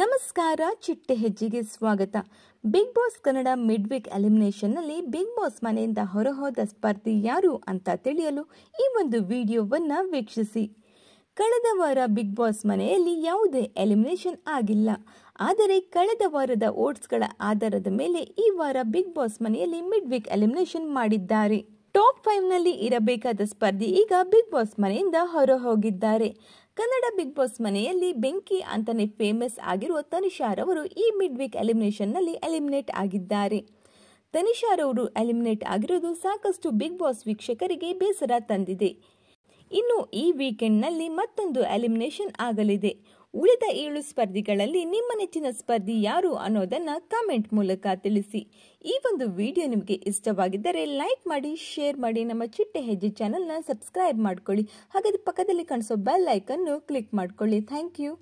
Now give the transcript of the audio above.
ನಮಸ್ಕಾರ ಚಿಟ್ಟೆ ಹೆಜ್ಜೆಗೆ ಸ್ವಾಗತ big boss Kannada mid week ಎಲಿಮಿನೇಷನ್ನಲ್ಲಿ ಬಿಗ್ ಬಾಸ್ ಮನೆಯಿಂದ ಹೊರಹೋದ ಸ್ಪರ್ಧಿ ಯಾರು ಅಂತ ತಿಳಿಯಲು ಈ ಒಂದು ವಿಡಿಯೋವನ್ನು ವೀಕ್ಷಿಸಿ ಕಳೆದ ವಾರ ಬಿಗ್ ಬಾಸ್ ಮನೆಯಲ್ಲಿ ಯಾವುದೇ ಎಲಿಮಿನೇಷನ್ ಆಗಿಲ್ಲ ಆದರೆ ಕಳೆದ ವಾರದ ಓಟ್ಸ್ಗಳ ಆಧಾರದ ಮೇಲೆ ಈ ವಾರ ಬಿಗ್ ಬಾಸ್ ಮನೆಯಲ್ಲಿ ಮಿಡ್ ವೀಕ್ ಎಲಿಮಿನೇಷನ್ ಮಾಡಿದ್ದಾರೆ ಟಾಪ್ ನಲ್ಲಿ ಇರಬೇಕಾದ ಸ್ಪರ್ಧಿ ಈಗ ಬಿಗ್ ಬಾಸ್ ಮನೆಯಿಂದ ಹೊರ ಹೋಗಿದ್ದಾರೆ ಕನ್ನಡ ಬಿಗ್ ಬಾಸ್ ಮನೆಯಲ್ಲಿ ಬೆಂಕಿ ಅಂತಾನೆ ಫೇಮಸ್ ಆಗಿರುವ ತನಿಷಾರವರು ಈ ಮಿಡ್ ವೀಕ್ ಎಲಿಮಿನೇಷನ್ನಲ್ಲಿ ಎಲಿಮಿನೇಟ್ ಆಗಿದ್ದಾರೆ ತನಿಷಾರವರು ಎಲಿಮಿನೇಟ್ ಆಗಿರೋದು ಸಾಕಷ್ಟು ಬಿಗ್ ಬಾಸ್ ವೀಕ್ಷಕರಿಗೆ ಬೇಸರ ತಂದಿದೆ ಇನ್ನು ಈ ವೀಕೆಂಡ್ನಲ್ಲಿ ಮತ್ತೊಂದು ಎಲಿಮಿನೇಷನ್ ಆಗಲಿದೆ ಉಳಿದ ಏಳು ಸ್ಪರ್ಧಿಗಳಲ್ಲಿ ನಿಮ್ಮ ನೆಚ್ಚಿನ ಸ್ಪರ್ಧಿ ಯಾರು ಅನ್ನೋದನ್ನು ಕಾಮೆಂಟ್ ಮೂಲಕ ತಿಳಿಸಿ ಈ ಒಂದು ವಿಡಿಯೋ ನಿಮಗೆ ಇಷ್ಟವಾಗಿದ್ದರೆ ಲೈಕ್ ಮಾಡಿ ಶೇರ್ ಮಾಡಿ ನಮ್ಮ ಚಿಟ್ಟೆ ಹೆಜ್ಜೆ ಚಾನೆಲ್ನ ಸಬ್ಸ್ಕ್ರೈಬ್ ಮಾಡಿಕೊಳ್ಳಿ ಹಾಗಾದರೆ ಪಕ್ಕದಲ್ಲಿ ಕಾಣಿಸೋ ಬೆಲ್ ಐಕನ್ನು ಕ್ಲಿಕ್ ಮಾಡಿಕೊಳ್ಳಿ ಥ್ಯಾಂಕ್ ಯು